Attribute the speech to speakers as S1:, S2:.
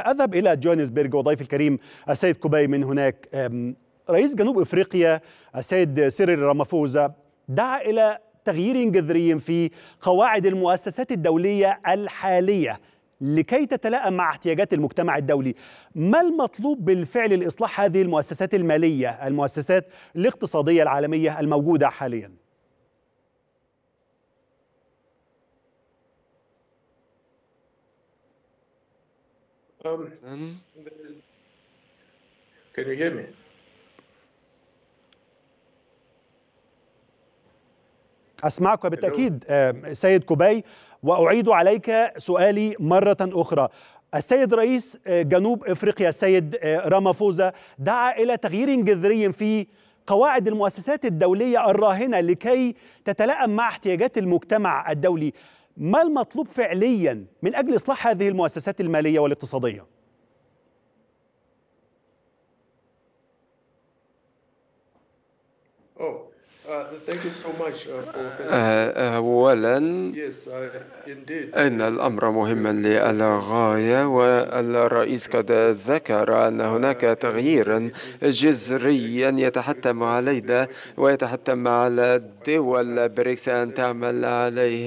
S1: أذهب إلى جوهانسبرج وضيف الكريم السيد كوباي من هناك رئيس جنوب إفريقيا السيد سيريل رامافوزا دعا إلى تغيير جذري في قواعد المؤسسات الدولية الحالية لكي تتلائم مع احتياجات المجتمع الدولي ما المطلوب بالفعل لإصلاح هذه المؤسسات المالية المؤسسات الاقتصادية العالمية الموجودة حالياً؟
S2: Um, Then can you hear me?
S1: أسمعك بالتأكيد سيد كوباي وأعيد عليك سؤالي مرة أخرى السيد رئيس آه، جنوب إفريقيا السيد آه، رامافوزا دعا إلى تغيير جذري في قواعد المؤسسات الدولية الراهنة لكي تتلائم مع احتياجات المجتمع الدولي ما المطلوب فعليا من اجل اصلاح هذه المؤسسات الماليه والاقتصاديه؟
S3: oh, uh, uh, uh,
S4: اولا ان الامر مهما للغايه والرئيس قد ذكر ان هناك تغييرا جذريا يتحتم علينا ويتحتم على الدول بريكس ان تعمل عليه